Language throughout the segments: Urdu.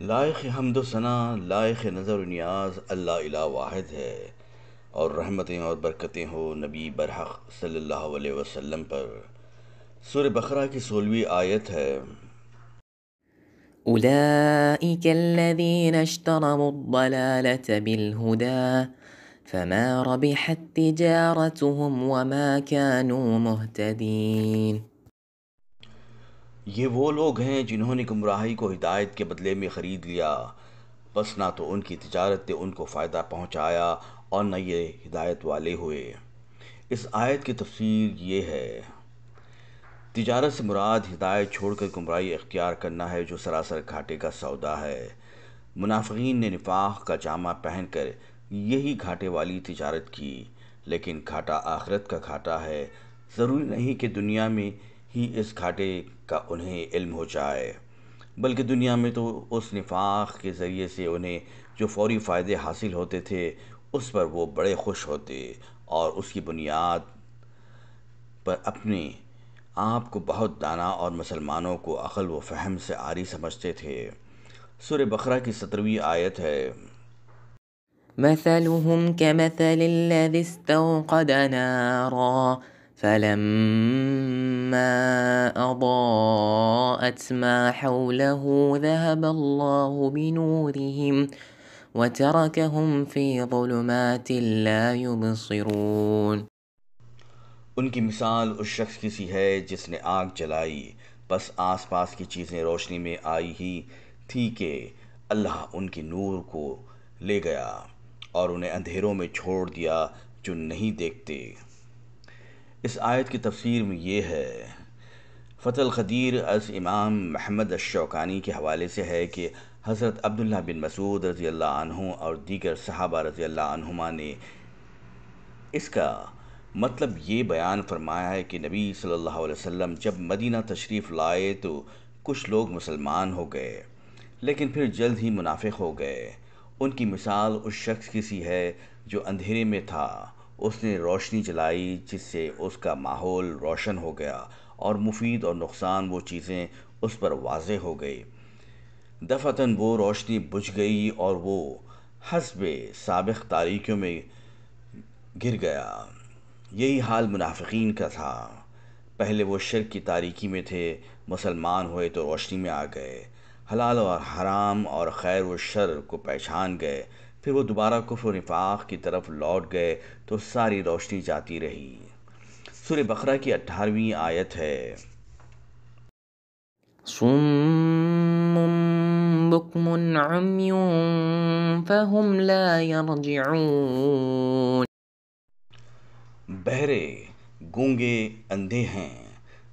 لائق حمد و ثنا لائق نظر و نیاز اللہ الہ واحد ہے اور رحمتیں اور برکتیں ہو نبی برحق صلی اللہ علیہ وسلم پر سور بقرہ کی سولویں آیت ہے أولئك الذين اشترموا الضلالة بالهدى فما ربحت تجارتهم وما كانوا مهتدين یہ وہ لوگ ہیں جنہوں نے گمراہی کو ہدایت کے بدلے میں خرید لیا بس نہ تو ان کی تجارت نے ان کو فائدہ پہنچایا اور نہ یہ ہدایت والے ہوئے اس آیت کی تفسیر یہ ہے تجارت سے مراد ہدایت چھوڑ کر گمراہی اختیار کرنا ہے جو سراسر گھاٹے کا سودا ہے منافقین نے نفاق کا جامع پہن کر یہی گھاٹے والی تجارت کی لیکن گھاٹا آخرت کا گھاٹا ہے ضروری نہیں کہ دنیا میں ہی اس کھاٹے کا انہیں علم ہو جائے بلکہ دنیا میں تو اس نفاق کے ذریعے سے انہیں جو فوری فائدے حاصل ہوتے تھے اس پر وہ بڑے خوش ہوتے اور اس کی بنیاد پر اپنے آپ کو بہت دانا اور مسلمانوں کو عقل و فہم سے آری سمجھتے تھے سورہ بقرہ کی سترویں آیت ہے فلما أضاءت ما حوله ذهب الله بنورهم وتركهم في ظلمات لا يبصرون ان کی مثال اس شخص کسی ہے جس نے آگ جلائی بس آس پاس کی چیزیں روشنی میں آئی ہی تھی کہ اللہ ان کی نور کو لے گیا اور انہیں اندھیروں میں چھوڑ دیا جو نہیں دیکھتے اس آیت کی تفسیر میں یہ ہے فتح القدیر از امام محمد الشوکانی کے حوالے سے ہے کہ حضرت عبداللہ بن مسعود رضی اللہ عنہ اور دیگر صحابہ رضی اللہ عنہما نے اس کا مطلب یہ بیان فرمایا ہے کہ نبی صلی اللہ علیہ وسلم جب مدینہ تشریف لائے تو کچھ لوگ مسلمان ہو گئے لیکن پھر جلد ہی منافق ہو گئے ان کی مثال اس شخص کی سی ہے جو اندھیرے میں تھا اس نے روشنی چلائی جس سے اس کا ماحول روشن ہو گیا اور مفید اور نقصان وہ چیزیں اس پر واضح ہو گئی دفعتاً وہ روشنی بجھ گئی اور وہ حسب سابق تاریکیوں میں گر گیا یہی حال منافقین کا تھا پہلے وہ شرک کی تاریکی میں تھے مسلمان ہوئے تو روشنی میں آ گئے حلال اور حرام اور خیر و شر کو پہچان گئے پھر وہ دوبارہ کفر و نفاق کی طرف لوٹ گئے تو ساری روشنی جاتی رہی سور بقرہ کی اٹھارہویں آیت ہے بہرے گونگے اندھے ہیں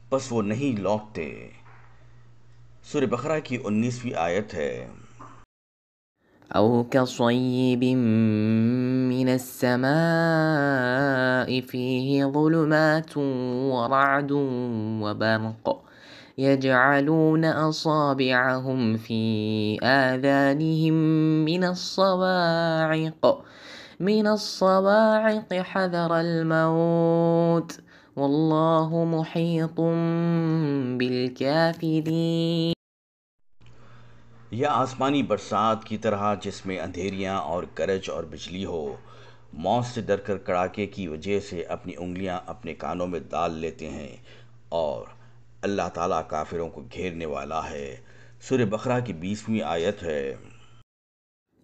پس وہ نہیں لوٹتے سور بقرہ کی انیسویں آیت ہے أو كصيب من السماء فيه ظلمات ورعد وبرق يجعلون أصابعهم في آذانهم من الصواعق من الصواعق حذر الموت والله محيط بالكافرين یا آسمانی برسات کی طرح جس میں اندھیریاں اور گرج اور بجلی ہو موت سے ڈر کر کڑاکے کی وجہ سے اپنی انگلیاں اپنے کانوں میں ڈال لیتے ہیں اور اللہ تعالیٰ کافروں کو گھیرنے والا ہے سورہ بقرہ کی بیسویں آیت ہے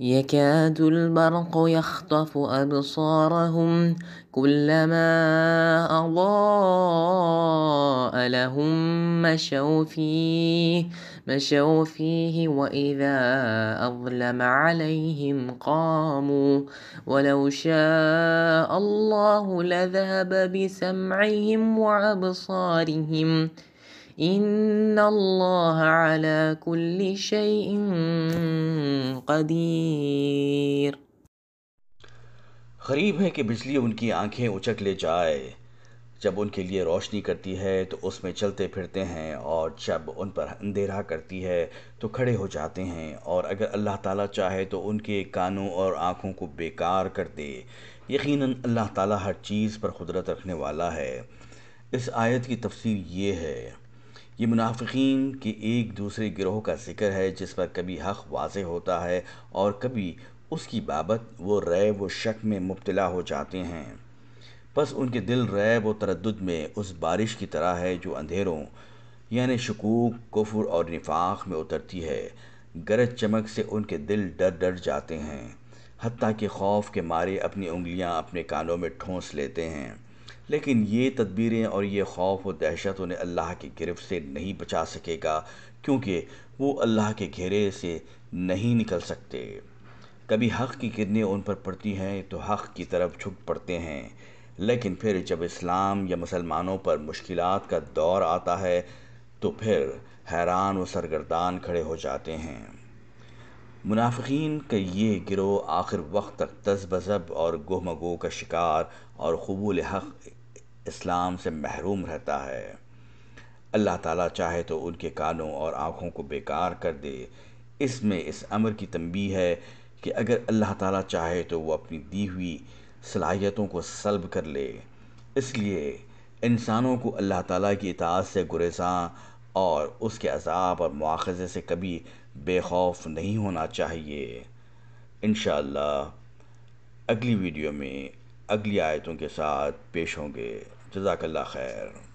يكاد البرق يخطف أبصارهم كلما أضاء لهم مشوا فيه مشوا فيه وإذا أظلم عليهم قاموا ولو شاء الله لذهب بسمعهم وأبصارهم ان اللہ علی کل قدیر غریب ہے کہ بجلی ان کی آنکھیں اچک لے جائے جب ان کے لیے روشنی کرتی ہے تو اس میں چلتے پھرتے ہیں اور جب ان پر اندھیرا کرتی ہے تو کھڑے ہو جاتے ہیں اور اگر اللہ تعالیٰ چاہے تو ان کے کانوں اور آنکھوں کو بیکار کر دے یقیناً اللہ تعالیٰ ہر چیز پر قدرت رکھنے والا ہے اس آیت کی تفسیر یہ ہے یہ منافقین کے ایک دوسرے گروہ کا ذکر ہے جس پر کبھی حق واضح ہوتا ہے اور کبھی اس کی بابت وہ ریب و شک میں مبتلا ہو جاتے ہیں بس ان کے دل ریب و تردد میں اس بارش کی طرح ہے جو اندھیروں یعنی شکوک کفر اور نفاق میں اترتی ہے گرج چمک سے ان کے دل ڈر ڈر جاتے ہیں حتیٰ کہ خوف کے مارے اپنی انگلیاں اپنے کانوں میں ٹھونس لیتے ہیں لیکن یہ تدبیریں اور یہ خوف و دہشت انہیں اللہ کی گرف سے نہیں بچا سکے گا کیونکہ وہ اللہ کے گھیرے سے نہیں نکل سکتے کبھی حق کی کرنیں ان پر پڑتی ہیں تو حق کی طرف جھٹ پڑتے ہیں لیکن پھر جب اسلام یا مسلمانوں پر مشکلات کا دور آتا ہے تو پھر حیران و سرگردان کھڑے ہو جاتے ہیں منافقین کا یہ گروہ آخر وقت تک تذبذب اور گوہ مگو کا شکار اور قبول حق اسلام سے محروم رہتا ہے اللہ تعالیٰ چاہے تو ان کے کانوں اور آنکھوں کو بیکار کر دے اس میں اس امر کی تنبیہ ہے کہ اگر اللہ تعالیٰ چاہے تو وہ اپنی دی ہوئی صلاحیتوں کو سلب کر لے اس لیے انسانوں کو اللہ تعالیٰ کی اطاعت سے گریزاں اور اس کے عذاب اور مواخذے سے کبھی بے خوف نہیں ہونا چاہیے انشاءاللہ اگلی ویڈیو میں اگلی آیتوں کے ساتھ پیش ہوں گے جزاک اللہ خیر